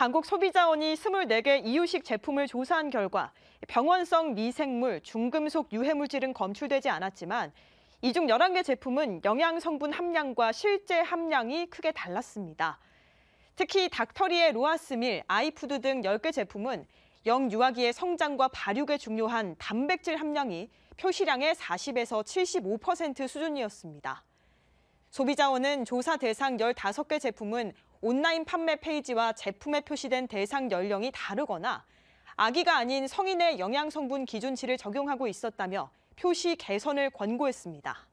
한국 소비자원이 24개 이유식 제품을 조사한 결과 병원성 미생물, 중금속 유해물질은 검출되지 않았지만 이 중 11개 제품은 영양 성분 함량과 실제 함량이 크게 달랐습니다. 특히 닥터리의 로아스밀, 아이푸드 등 10개 제품은 영유아기의 성장과 발육에 중요한 단백질 함량이 표시량의 40에서 75% 수준이었습니다. 소비자원은 조사 대상 15개 제품은 온라인 판매 페이지와 제품에 표시된 대상 연령이 다르거나 아기가 아닌 성인의 영양 성분 기준치를 적용하고 있었다며 표시 개선을 권고했습니다.